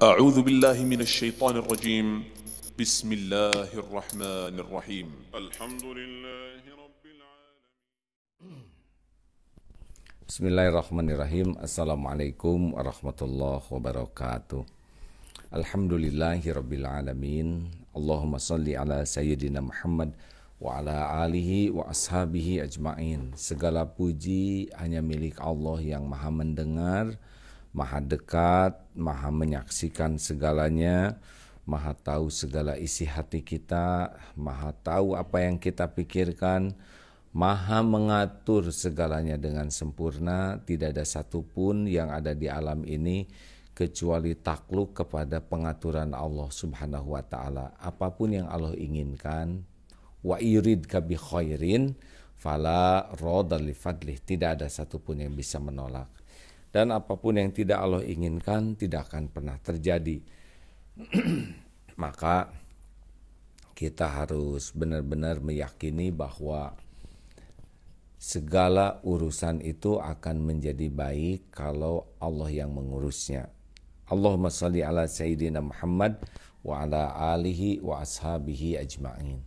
أعوذ بالله من الشيطان الرجيم بسم الله الرحمن الرحيم الحمد لله رب العالمين بسم الله الرحمن الرحيم السلام عليكم ورحمة الله وبركاته الحمد لله رب العالمين اللهم صل على سيدنا محمد وعلى آله وأصحابه أجمعين ajma'in. Segala puji hanya milik Allah yang maha mendengar, maha dekat, maha menyaksikan segalanya, maha tahu segala isi hati kita, maha tahu apa yang kita pikirkan, maha mengatur segalanya dengan sempurna, tidak ada satupun yang ada di alam ini kecuali takluk kepada pengaturan Allah Subhanahu wa taala. Apapun yang Allah inginkan, wa yurid kabi khairin fala li fadlih. Tidak ada satupun yang bisa menolak dan apapun yang tidak Allah inginkan tidak akan pernah terjadi. Maka kita harus benar-benar meyakini bahwa segala urusan itu akan menjadi baik kalau Allah yang mengurusnya. Allahumma salli ala Sayyidina Muhammad wa ala alihi wa ashabihi ajma'in.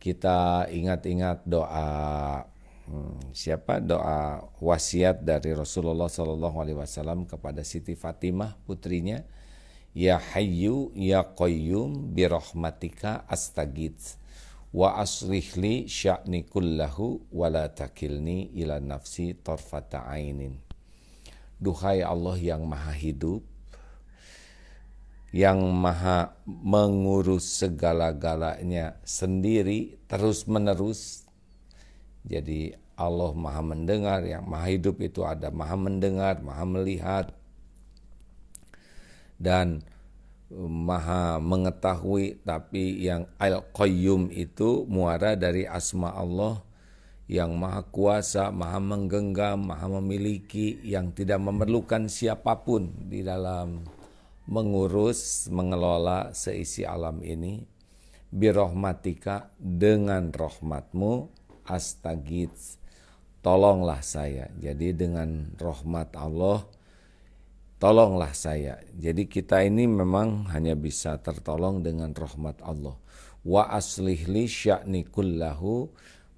Kita ingat-ingat doa hmm, siapa doa wasiat dari Rasulullah Shallallahu Alaihi Wasallam kepada Siti Fatimah putrinya Ya Hayyu Ya Qayyum rahmatika astagits wa aslihli sya'ni kullahu wa la takilni ila nafsi tarfata ainin. Duhai Allah yang maha hidup, yang maha mengurus segala-galanya sendiri terus-menerus jadi Allah maha mendengar, yang maha hidup itu ada maha mendengar, maha melihat, dan eh, maha mengetahui. Tapi yang Al-Qayyum itu muara dari asma Allah yang maha kuasa, maha menggenggam, maha memiliki, yang tidak memerlukan siapapun di dalam mengurus, mengelola seisi alam ini. Birohmatika dengan rohmatmu, astagits tolonglah saya jadi dengan rahmat Allah tolonglah saya jadi kita ini memang hanya bisa tertolong dengan rahmat Allah wa aslihli syakni kullahu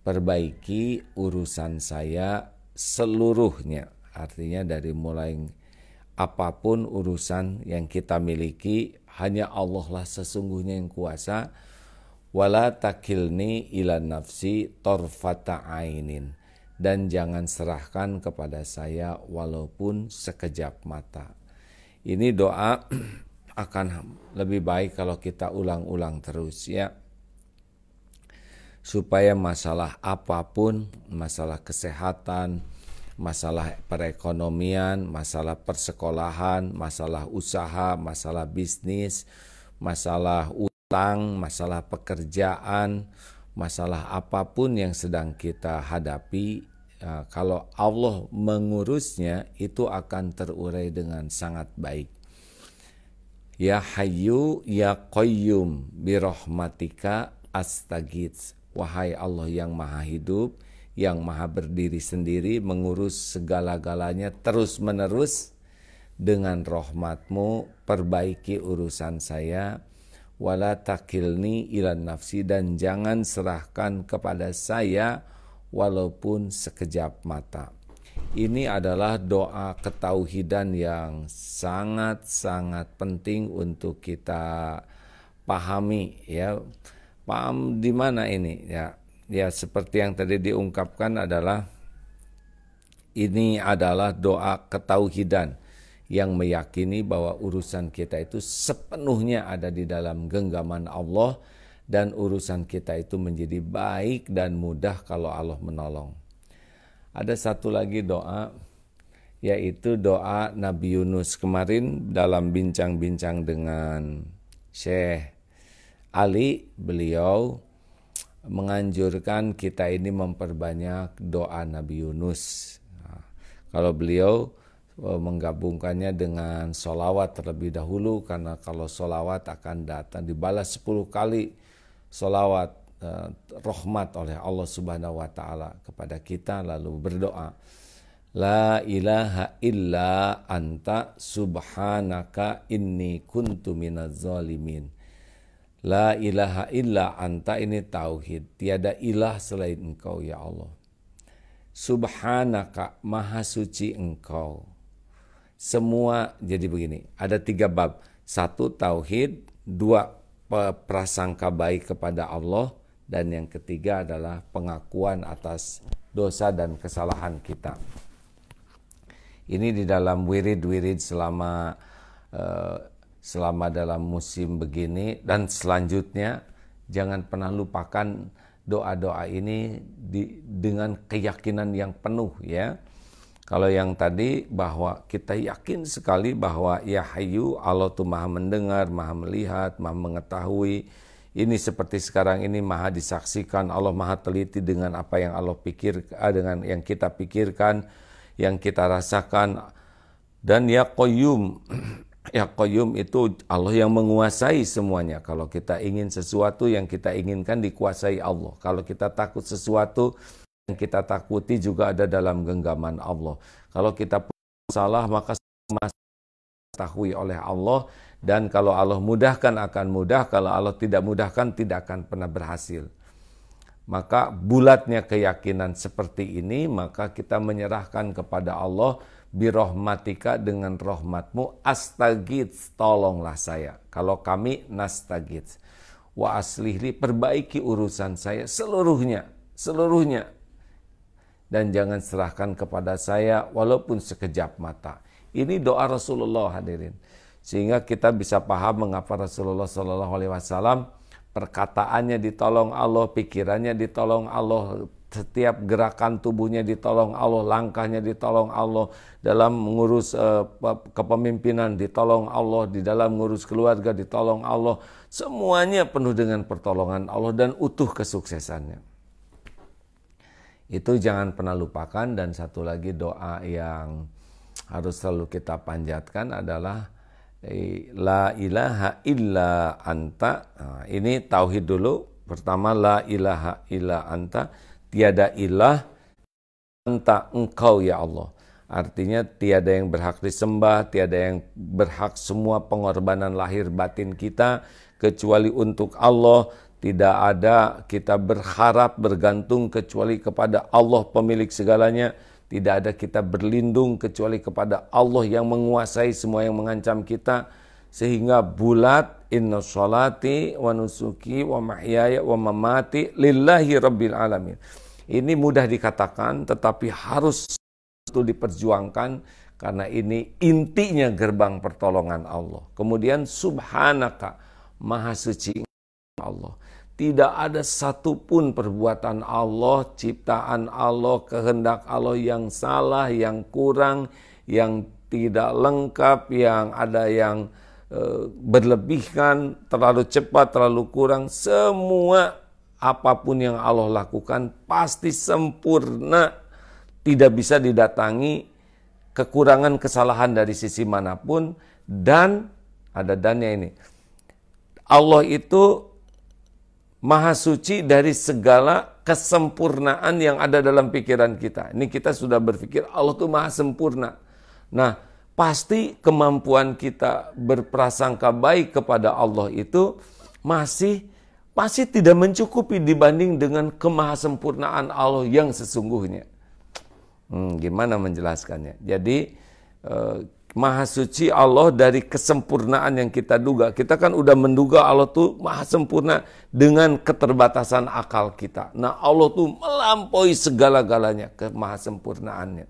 perbaiki urusan saya seluruhnya artinya dari mulai apapun urusan yang kita miliki hanya Allah lah sesungguhnya yang kuasa wala takilni ila nafsi torfata ainin dan jangan serahkan kepada saya walaupun sekejap mata. Ini doa akan lebih baik kalau kita ulang-ulang terus ya. Supaya masalah apapun, masalah kesehatan, masalah perekonomian, masalah persekolahan, masalah usaha, masalah bisnis, masalah tentang masalah pekerjaan, masalah apapun yang sedang kita hadapi, ya, kalau Allah mengurusnya itu akan terurai dengan sangat baik. Ya Hayyu ya Qayyum Birohmatika astagits. Wahai Allah yang maha hidup, yang maha berdiri sendiri, mengurus segala-galanya terus-menerus dengan rahmatmu, perbaiki urusan saya, wala takilni ilan nafsi dan jangan serahkan kepada saya walaupun sekejap mata. Ini adalah doa ketauhidan yang sangat-sangat penting untuk kita pahami ya. Paham di mana ini ya? Ya seperti yang tadi diungkapkan adalah ini adalah doa ketauhidan yang meyakini bahwa urusan kita itu sepenuhnya ada di dalam genggaman Allah dan urusan kita itu menjadi baik dan mudah kalau Allah menolong. Ada satu lagi doa yaitu doa Nabi Yunus kemarin dalam bincang-bincang dengan Syekh Ali beliau menganjurkan kita ini memperbanyak doa Nabi Yunus. Nah, kalau beliau Eh, menggabungkannya dengan solawat terlebih dahulu karena kalau solawat akan datang dibalas 10 kali solawat eh, rahmat oleh Allah Subhanahu wa taala kepada kita lalu berdoa La ilaha illa anta subhanaka inni kuntu minaz zalimin La ilaha illa anta ini tauhid tiada ilah selain engkau ya Allah Subhanaka maha suci engkau semua jadi begini. Ada tiga bab. Satu tauhid, dua prasangka baik kepada Allah, dan yang ketiga adalah pengakuan atas dosa dan kesalahan kita. Ini di dalam wirid-wirid selama eh, selama dalam musim begini dan selanjutnya jangan pernah lupakan doa-doa ini di, dengan keyakinan yang penuh ya. Kalau yang tadi bahwa kita yakin sekali bahwa ya hayu Allah tuh maha mendengar, maha melihat, maha mengetahui. Ini seperti sekarang ini maha disaksikan, Allah maha teliti dengan apa yang Allah pikir, eh, dengan yang kita pikirkan, yang kita rasakan. Dan ya koyum, ya koyum itu Allah yang menguasai semuanya. Kalau kita ingin sesuatu yang kita inginkan dikuasai Allah. Kalau kita takut sesuatu yang kita takuti juga ada dalam genggaman Allah. Kalau kita salah maka masih ketahui oleh Allah dan kalau Allah mudahkan akan mudah, kalau Allah tidak mudahkan tidak akan pernah berhasil. Maka bulatnya keyakinan seperti ini maka kita menyerahkan kepada Allah birohmatika dengan rohmatmu astagid tolonglah saya. Kalau kami nastagit wa aslihli perbaiki urusan saya seluruhnya seluruhnya dan jangan serahkan kepada saya walaupun sekejap mata. Ini doa Rasulullah hadirin. Sehingga kita bisa paham mengapa Rasulullah Shallallahu alaihi wasallam perkataannya ditolong Allah, pikirannya ditolong Allah, setiap gerakan tubuhnya ditolong Allah, langkahnya ditolong Allah, dalam mengurus uh, kepemimpinan ditolong Allah, di dalam mengurus keluarga ditolong Allah, semuanya penuh dengan pertolongan Allah dan utuh kesuksesannya. Itu jangan pernah lupakan dan satu lagi doa yang harus selalu kita panjatkan adalah la ilaha illa anta. Nah, ini tauhid dulu. Pertama la ilaha illa anta, tiada ilah anta engkau ya Allah. Artinya tiada yang berhak disembah, tiada yang berhak semua pengorbanan lahir batin kita kecuali untuk Allah tidak ada kita berharap bergantung kecuali kepada Allah pemilik segalanya. Tidak ada kita berlindung kecuali kepada Allah yang menguasai semua yang mengancam kita. Sehingga bulat inna sholati wa nusuki wa mahyaya wa mamati lillahi rabbil alamin. Ini mudah dikatakan tetapi harus itu diperjuangkan karena ini intinya gerbang pertolongan Allah. Kemudian subhanaka maha suci Allah. Tidak ada satupun perbuatan Allah, ciptaan Allah, kehendak Allah yang salah, yang kurang, yang tidak lengkap, yang ada yang e, berlebihkan, terlalu cepat, terlalu kurang. Semua apapun yang Allah lakukan pasti sempurna, tidak bisa didatangi kekurangan kesalahan dari sisi manapun dan ada dannya ini. Allah itu maha suci dari segala kesempurnaan yang ada dalam pikiran kita. Ini kita sudah berpikir Allah tuh maha sempurna. Nah, pasti kemampuan kita berprasangka baik kepada Allah itu masih masih tidak mencukupi dibanding dengan kemahasempurnaan Allah yang sesungguhnya. Hmm, gimana menjelaskannya? Jadi eh, maha suci Allah dari kesempurnaan yang kita duga. Kita kan udah menduga Allah tuh maha sempurna dengan keterbatasan akal kita. Nah Allah tuh melampaui segala-galanya ke maha sempurnaannya.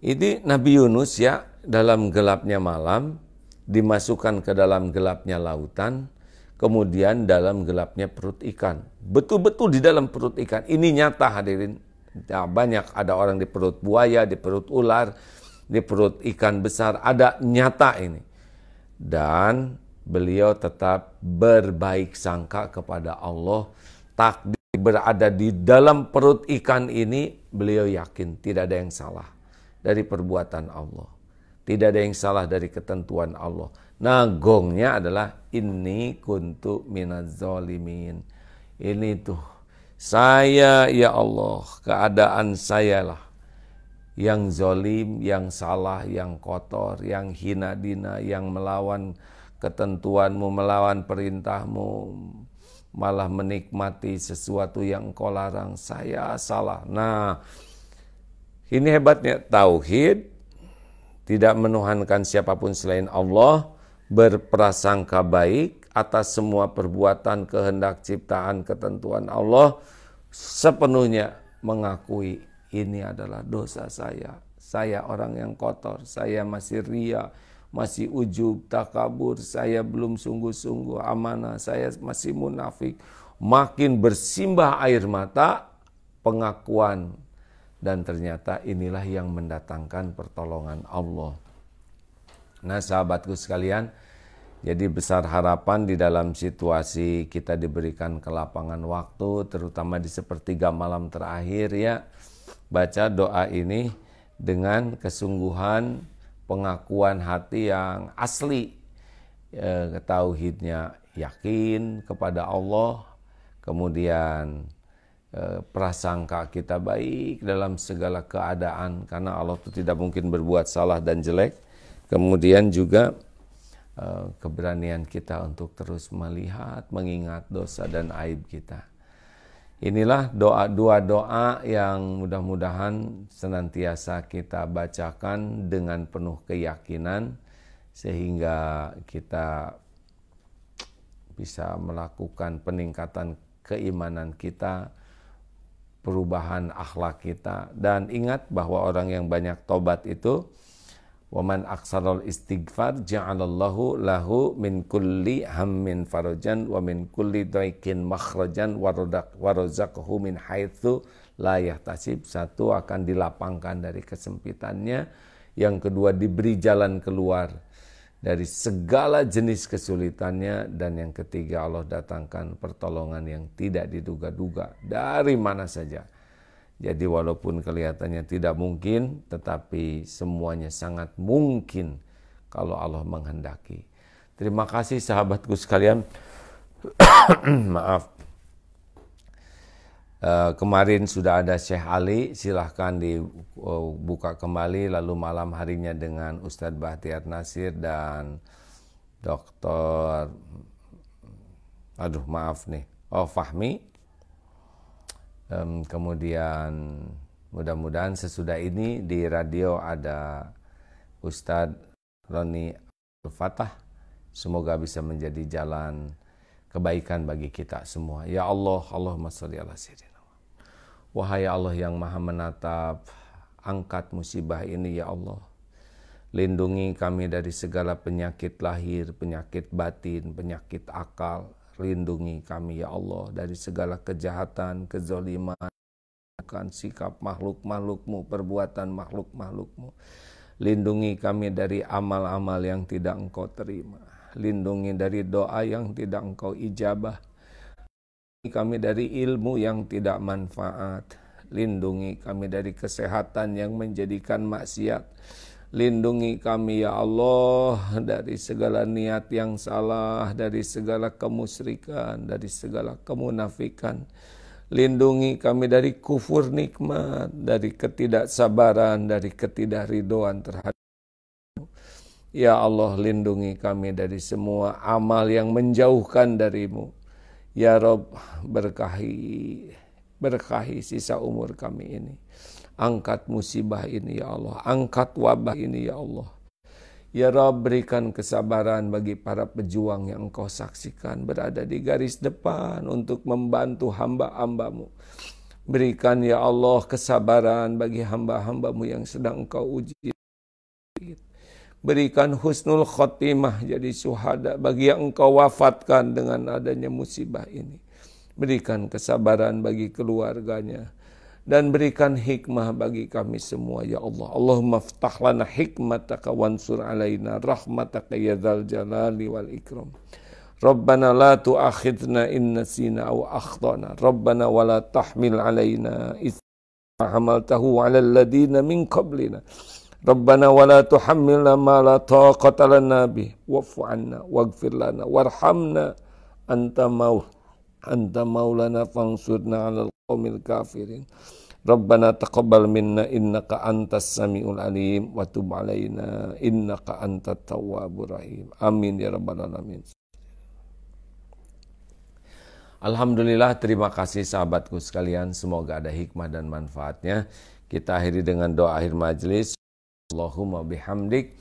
Ini Nabi Yunus ya dalam gelapnya malam dimasukkan ke dalam gelapnya lautan kemudian dalam gelapnya perut ikan. Betul-betul di dalam perut ikan. Ini nyata hadirin. Ya, banyak ada orang di perut buaya, di perut ular, di perut ikan besar ada nyata ini. Dan beliau tetap berbaik sangka kepada Allah. Takdir berada di dalam perut ikan ini, beliau yakin tidak ada yang salah dari perbuatan Allah. Tidak ada yang salah dari ketentuan Allah. Nah gongnya adalah ini kuntu minazolimin. Ini tuh saya ya Allah keadaan saya lah yang zolim, yang salah, yang kotor, yang hina dina, yang melawan ketentuanmu, melawan perintahmu, malah menikmati sesuatu yang engkau larang. Saya salah. Nah, ini hebatnya tauhid tidak menuhankan siapapun selain Allah, berprasangka baik atas semua perbuatan kehendak ciptaan ketentuan Allah sepenuhnya mengakui ini adalah dosa saya. Saya orang yang kotor, saya masih ria, masih ujub, tak kabur. saya belum sungguh-sungguh amanah, saya masih munafik. Makin bersimbah air mata pengakuan dan ternyata inilah yang mendatangkan pertolongan Allah. Nah, sahabatku sekalian, jadi besar harapan di dalam situasi kita diberikan kelapangan waktu terutama di sepertiga malam terakhir ya baca doa ini dengan kesungguhan pengakuan hati yang asli ya, e, tauhidnya yakin kepada Allah kemudian e, prasangka kita baik dalam segala keadaan karena Allah itu tidak mungkin berbuat salah dan jelek kemudian juga e, keberanian kita untuk terus melihat mengingat dosa dan aib kita Inilah doa dua doa yang mudah-mudahan senantiasa kita bacakan dengan penuh keyakinan sehingga kita bisa melakukan peningkatan keimanan kita, perubahan akhlak kita dan ingat bahwa orang yang banyak tobat itu Waman aksarul istighfar ja'alallahu lahu min kulli hammin farajan wa min kulli daikin makhrajan warozakhu min haitsu la yahtasib. Satu akan dilapangkan dari kesempitannya, yang kedua diberi jalan keluar dari segala jenis kesulitannya dan yang ketiga Allah datangkan pertolongan yang tidak diduga-duga dari mana saja jadi walaupun kelihatannya tidak mungkin, tetapi semuanya sangat mungkin kalau Allah menghendaki. Terima kasih sahabatku sekalian. Maaf. Uh, kemarin sudah ada Syekh Ali, silahkan dibuka kembali. Lalu malam harinya dengan Ustadz Bahtiar Nasir dan Dokter, aduh maaf nih, oh Fahmi Um, kemudian mudah-mudahan sesudah ini di radio ada Ustadz Roni Fatah. Semoga bisa menjadi jalan kebaikan bagi kita semua. Ya Allah, Allahumma sholli ala sayyidina. Wahai Allah yang maha menatap, angkat musibah ini ya Allah. Lindungi kami dari segala penyakit lahir, penyakit batin, penyakit akal, Lindungi kami ya Allah dari segala kejahatan, kezoliman, bukan sikap makhluk-makhlukmu, perbuatan makhluk-makhlukmu. Lindungi kami dari amal-amal yang tidak engkau terima. Lindungi dari doa yang tidak engkau ijabah. Lindungi kami dari ilmu yang tidak manfaat. Lindungi kami dari kesehatan yang menjadikan maksiat. Lindungi kami ya Allah dari segala niat yang salah, dari segala kemusyrikan, dari segala kemunafikan. Lindungi kami dari kufur nikmat, dari ketidaksabaran, dari ketidakridoan terhadap Ya Allah lindungi kami dari semua amal yang menjauhkan darimu. Ya Rob berkahi, berkahi sisa umur kami ini. Angkat musibah ini ya Allah, angkat wabah ini ya Allah. Ya Rob berikan kesabaran bagi para pejuang yang engkau saksikan berada di garis depan untuk membantu hamba-hambamu. Berikan ya Allah kesabaran bagi hamba-hambamu yang sedang engkau uji. Berikan husnul khotimah jadi suhada bagi yang engkau wafatkan dengan adanya musibah ini. Berikan kesabaran bagi keluarganya dan berikan hikmah bagi kami semua ya Allah. Allahumma ftah lana hikmataka wansur alaina rahmataka ya dzal jalali wal ikram. Rabbana la tu'akhidna in nasina aw akhtana. Rabbana wa la tahmil alaina isma hamaltahu 'ala alladziina min qablina. ربنا ولا تحملنا ما لا طاقة لنا به واعف عنا واغفر لنا وارحمنا أنت مول أنت مولانا فانصرنا على qawmil kafirin. Rabbana taqabbal minna innaka antas samiul alim wa tub alaina innaka antat tawwabur rahim. Amin ya rabbal alamin. Alhamdulillah terima kasih sahabatku sekalian semoga ada hikmah dan manfaatnya. Kita akhiri dengan doa akhir majelis. Allahumma bihamdik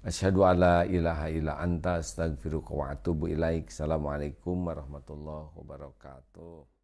asyhadu alla ilaha illa anta astaghfiruka wa atubu ilaik. Assalamualaikum warahmatullahi wabarakatuh.